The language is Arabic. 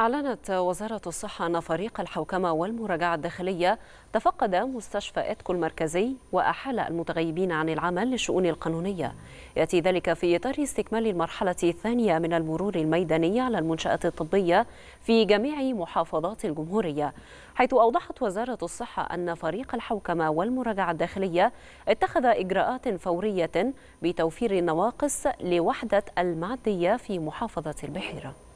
أعلنت وزارة الصحة أن فريق الحوكمة والمراجعة الداخلية تفقد مستشفى إتكو المركزي وأحال المتغيبين عن العمل للشؤون القانونية يأتي ذلك في إطار استكمال المرحلة الثانية من المرور الميداني على المنشآت الطبية في جميع محافظات الجمهورية حيث أوضحت وزارة الصحة أن فريق الحوكمة والمراجعة الداخلية اتخذ إجراءات فورية بتوفير النواقص لوحدة المعدية في محافظة البحيرة